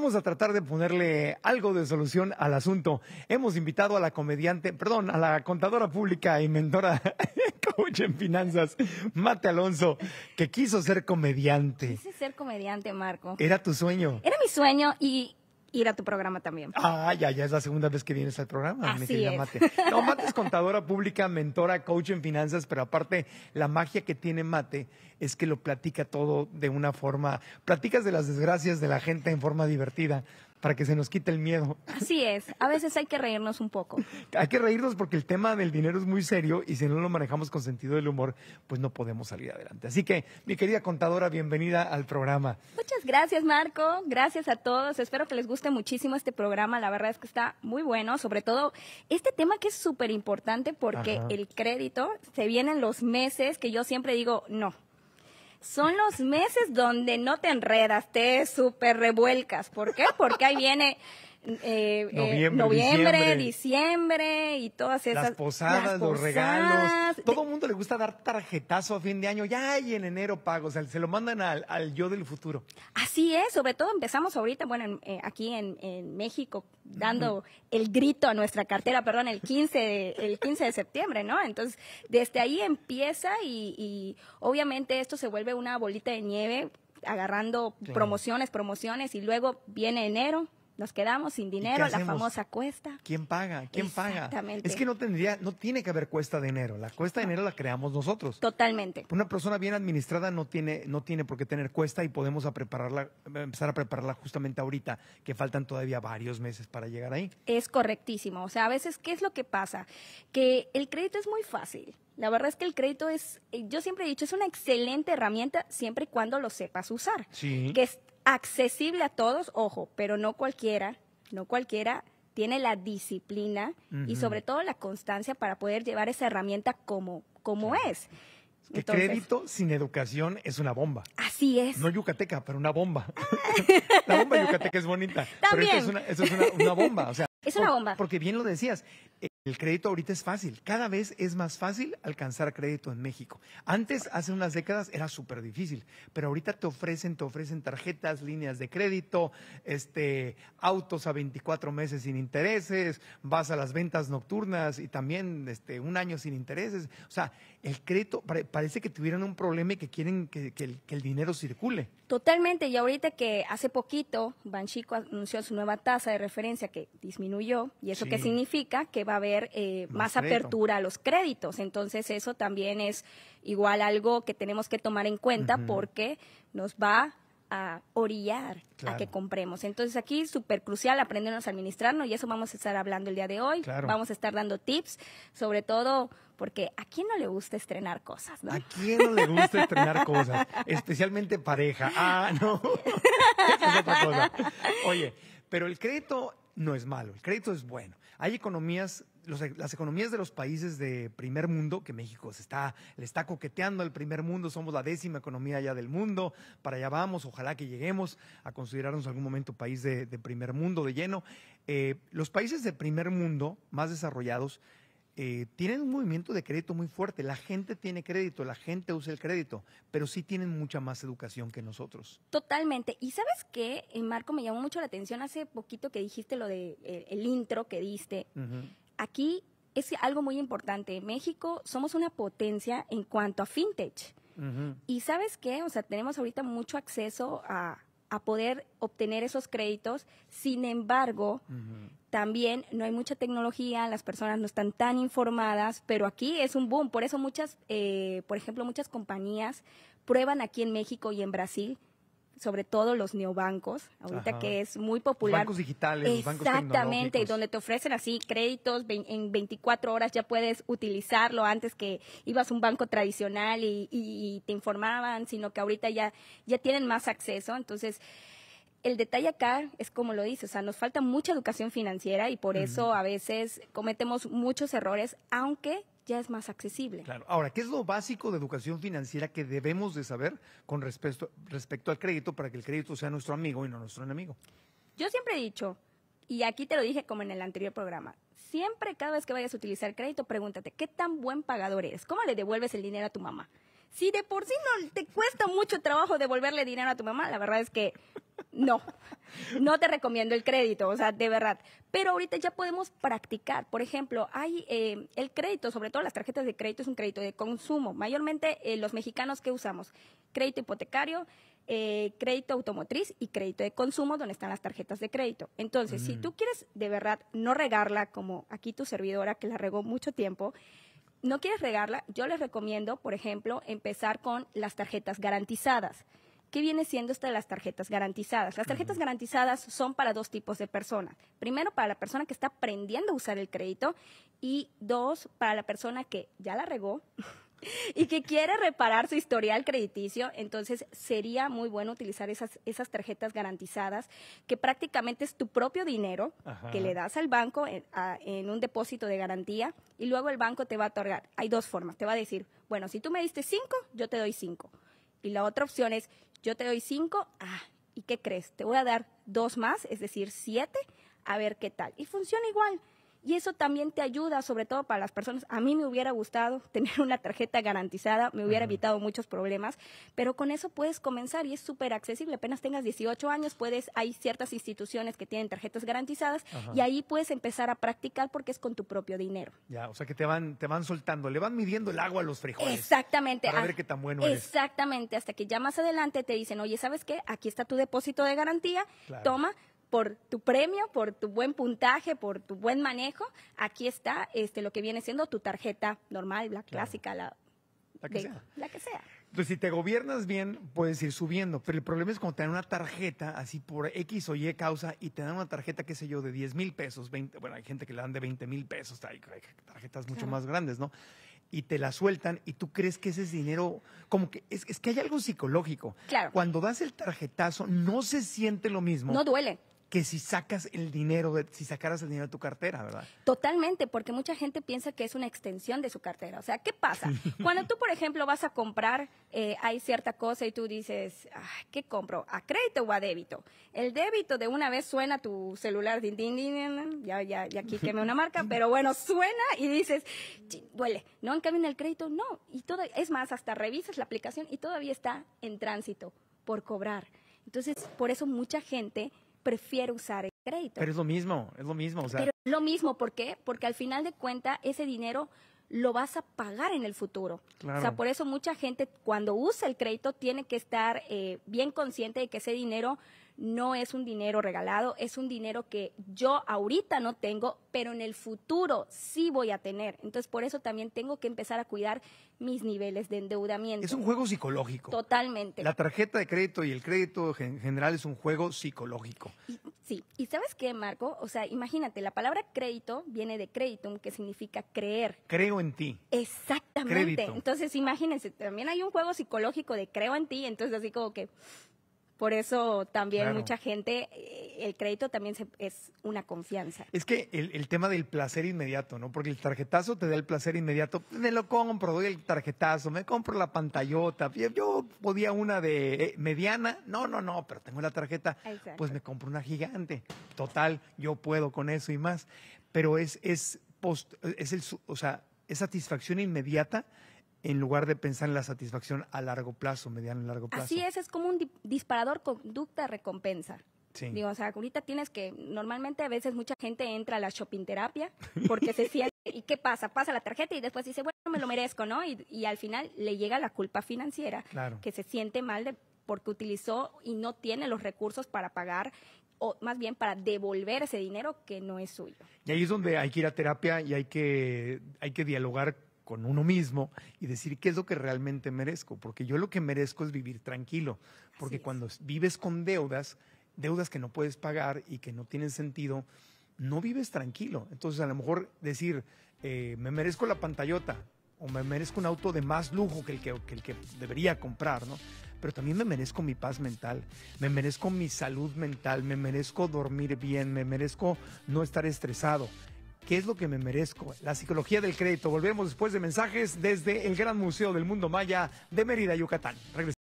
Vamos a tratar de ponerle algo de solución al asunto. Hemos invitado a la comediante, perdón, a la contadora pública y mentora coach en finanzas, Mate Alonso, que quiso ser comediante. Quise ser comediante, Marco. Era tu sueño. Era mi sueño y ir a tu programa también. Ah, ya, ya es la segunda vez que vienes al programa, Así es. Mate. No, Mate es contadora pública, mentora, coach en finanzas, pero aparte, la magia que tiene Mate es que lo platica todo de una forma, platicas de las desgracias de la gente en forma divertida, para que se nos quite el miedo. Así es, a veces hay que reírnos un poco. hay que reírnos porque el tema del dinero es muy serio y si no lo manejamos con sentido del humor, pues no podemos salir adelante. Así que, mi querida contadora, bienvenida al programa. Muchas gracias, Marco. Gracias a todos. Espero que les guste muchísimo este programa. La verdad es que está muy bueno, sobre todo este tema que es súper importante porque el crédito se viene en los meses que yo siempre digo, no, son los meses donde no te enredas, te super revuelcas. ¿Por qué? Porque ahí viene eh, eh, noviembre, diciembre, y todas esas. Las posadas, los regalos. Todo el mundo le gusta dar tarjetazo a fin de año, ya hay en enero pago, se lo mandan al, yo del futuro. Así es, sobre todo empezamos ahorita, bueno, eh, aquí en, México, dando el grito a nuestra cartera, perdón, el 15 de, el 15 de septiembre, ¿no? Entonces, desde ahí empieza y, obviamente esto se vuelve una bolita de nieve agarrando promociones, promociones y luego viene enero, nos quedamos sin dinero, la famosa cuesta. ¿Quién paga? ¿Quién Exactamente. paga? Es que no tendría, no tiene que haber cuesta de enero. La cuesta de dinero la creamos nosotros. Totalmente. Una persona bien administrada no tiene, no tiene por qué tener cuesta y podemos a prepararla, empezar a prepararla justamente ahorita, que faltan todavía varios meses para llegar ahí. Es correctísimo. O sea, a veces, ¿qué es lo que pasa? Que el crédito es muy fácil. La verdad es que el crédito es, eh, yo siempre he dicho, es una excelente herramienta siempre y cuando lo sepas usar. Sí. Que accesible a todos, ojo, pero no cualquiera, no cualquiera tiene la disciplina y sobre todo la constancia para poder llevar esa herramienta como, como es. Que crédito sin educación es una bomba. Así es. No yucateca, pero una bomba. Ah. la bomba yucateca es bonita. También. Pero es, una, bomba. es una bomba. Porque bien lo decías, el crédito ahorita es fácil, cada vez es más fácil alcanzar crédito en México. Antes, hace unas décadas, era súper difícil, pero ahorita te ofrecen, te ofrecen tarjetas, líneas de crédito, este, autos a 24 meses sin intereses, vas a las ventas nocturnas y también este, un año sin intereses. O sea, el crédito, parece que tuvieron un problema y que quieren que, el, dinero circule. Totalmente, y ahorita que hace poquito Banchico anunció su nueva tasa de referencia que disminuyó, y eso qué significa que va a haber eh, más, apertura a los créditos, entonces eso también es igual algo que tenemos que tomar en cuenta porque nos va a orillar a que compremos. Entonces aquí es súper crucial aprendernos a administrarnos y eso vamos a estar hablando el día de hoy. Vamos a estar dando tips, sobre todo porque a quién no le gusta estrenar cosas, A quién no le gusta estrenar cosas, especialmente pareja. Ah, no. es otra cosa. Oye, pero el crédito no es malo, el crédito es bueno. Hay economías e, las economías de los países de primer mundo, que México se está, le está coqueteando al primer mundo, somos la décima economía ya del mundo, para allá vamos, ojalá que lleguemos a considerarnos algún momento país de, primer mundo de lleno. Eh, los países de primer mundo más desarrollados eh, tienen un movimiento de crédito muy fuerte, la gente tiene crédito, la gente usa el crédito, pero sí tienen mucha más educación que nosotros. Totalmente. Y sabes qué, eh, Marco, me llamó mucho la atención hace poquito que dijiste lo del de, el intro que diste aquí es algo muy importante. México somos una potencia en cuanto a fintech. Y sabes qué, o sea, tenemos ahorita mucho acceso a, a poder obtener esos créditos. Sin embargo, también no hay mucha tecnología, las personas no están tan informadas, pero aquí es un boom. Por eso muchas, eh, por ejemplo, muchas compañías prueban aquí en México y en Brasil sobre todo los neobancos, ahorita que es muy popular. Los bancos digitales, Exactamente, los bancos donde te ofrecen así créditos en 24 horas ya puedes utilizarlo antes que ibas a un banco tradicional y, te informaban, sino que ahorita ya ya tienen más acceso, entonces el detalle acá es como lo dice, o sea, nos falta mucha educación financiera y por eso a veces cometemos muchos errores, aunque ya es más accesible. Claro. Ahora, ¿qué es lo básico de educación financiera que debemos de saber con respecto, respecto al crédito para que el crédito sea nuestro amigo y no nuestro enemigo? Yo siempre he dicho, y aquí te lo dije como en el anterior programa, siempre cada vez que vayas a utilizar crédito, pregúntate, ¿qué tan buen pagador eres? ¿Cómo le devuelves el dinero a tu mamá? si de por sí no te cuesta mucho trabajo devolverle dinero a tu mamá, la verdad es que no, no te recomiendo el crédito, o sea, de verdad. Pero ahorita ya podemos practicar. Por ejemplo, hay eh, el crédito, sobre todo las tarjetas de crédito, es un crédito de consumo. Mayormente eh, los mexicanos que usamos, crédito hipotecario, eh, crédito automotriz y crédito de consumo, donde están las tarjetas de crédito. Entonces, si mm. tú quieres de verdad no regarla, como aquí tu servidora que la regó mucho tiempo, no quieres regarla, yo les recomiendo, por ejemplo, empezar con las tarjetas garantizadas. ¿Qué viene siendo esta de las tarjetas garantizadas? Las tarjetas garantizadas son para dos tipos de personas. Primero, para la persona que está aprendiendo a usar el crédito y dos, para la persona que ya la regó, y que quiere reparar su historial crediticio, entonces sería muy bueno utilizar esas, esas tarjetas garantizadas, que prácticamente es tu propio dinero que le das al banco en, en, un depósito de garantía y luego el banco te va a otorgar. Hay dos formas, te va a decir, bueno, si tú me diste cinco, yo te doy cinco. Y la otra opción es, yo te doy cinco, ah, ¿y qué crees? Te voy a dar dos más, es decir, siete, a ver qué tal. Y funciona igual. Y eso también te ayuda, sobre todo para las personas. A mí me hubiera gustado tener una tarjeta garantizada, me hubiera evitado muchos problemas, pero con eso puedes comenzar y es súper accesible. Apenas tengas 18 años, puedes, hay ciertas instituciones que tienen tarjetas garantizadas y ahí puedes empezar a practicar porque es con tu propio dinero. Ya, o sea que te van, te van soltando, le van midiendo el agua a los frijoles. Exactamente. Para ver qué tan bueno Exactamente, hasta que ya más adelante te dicen, oye, ¿sabes qué? Aquí está tu depósito de garantía, toma, por tu premio, por tu buen puntaje, por tu buen manejo, aquí está este, lo que viene siendo tu tarjeta normal, la clásica, la, que sea. la que sea. Entonces, pues si te gobiernas bien, puedes ir subiendo, pero el problema es cuando te dan una tarjeta, así por X o Y causa, y te dan una tarjeta, qué sé yo, de 10 mil pesos, 20, bueno, hay gente que le dan de 20 mil pesos, hay tarjetas mucho más grandes, ¿no? y te la sueltan y tú crees que ese es dinero, como que es, es, que hay algo psicológico. Claro. Cuando das el tarjetazo no se siente lo mismo. No duele que si sacas el dinero, de, si sacaras el dinero de tu cartera, ¿verdad? Totalmente, porque mucha gente piensa que es una extensión de su cartera. O sea, ¿qué pasa? Cuando tú, por ejemplo, vas a comprar, eh, hay cierta cosa y tú dices, ¿qué compro? ¿A crédito o a débito? El débito de una vez suena tu celular, din, ya, aquí quemé una marca, pero bueno, suena y dices, duele. No, en cambio en el crédito, no. Y todo, es más, hasta revisas la aplicación y todavía está en tránsito por cobrar. Entonces, por eso mucha gente prefiere usar el crédito. Pero es lo mismo, es lo mismo. Pero lo mismo, ¿por qué? Porque al final de cuentas ese dinero lo vas a pagar en el futuro. O sea, por eso mucha gente cuando usa el crédito tiene que estar eh, bien consciente de que ese dinero no es un dinero regalado, es un dinero que yo ahorita no tengo, pero en el futuro sí voy a tener. Entonces, por eso también tengo que empezar a cuidar mis niveles de endeudamiento. Es un juego psicológico. Totalmente. La tarjeta de crédito y el crédito en general es un juego psicológico. sí, y sabes qué, Marco, o sea, imagínate, la palabra crédito viene de crédito, que significa creer. Creo en ti. Exactamente. Entonces, imagínense, también hay un juego psicológico de creo en ti, entonces así como que por eso también mucha gente, eh, el crédito también es una confianza. Es que el, tema del placer inmediato, ¿no? Porque el tarjetazo te da el placer inmediato. Me lo compro, doy el tarjetazo, me compro la pantallota. Yo podía una de eh, mediana, no, no, no, pero tengo la tarjeta, pues me compro una gigante. Total, yo puedo con eso y más. Pero es, es, es el, o sea, es satisfacción inmediata en lugar de pensar en la satisfacción a largo plazo, mediano y largo plazo. Así es, es como un disparador conducta-recompensa. Sí. Digo, o sea, ahorita tienes que, normalmente a veces mucha gente entra a la shopping terapia porque se siente, ¿y qué pasa? Pasa la tarjeta y después dice, bueno, me lo merezco, ¿no? Y, al final le llega la culpa financiera, claro. que se siente mal de, porque utilizó y no tiene los recursos para pagar o más bien para devolver ese dinero que no es suyo. Y ahí es donde hay que ir a terapia y hay que, hay que dialogar con uno mismo y decir qué es lo que realmente merezco, porque yo lo que merezco es vivir tranquilo, porque cuando vives con deudas, deudas que no puedes pagar y que no tienen sentido, no vives tranquilo. Entonces a lo mejor decir, eh, me merezco la pantallota o me merezco un auto de más lujo que el que, el que debería comprar, ¿no? Pero también me merezco mi paz mental, me merezco mi salud mental, me merezco dormir bien, me merezco no estar estresado. ¿Qué es lo que me merezco? La psicología del crédito. Volvemos después de mensajes desde el Gran Museo del Mundo Maya de Mérida, Yucatán.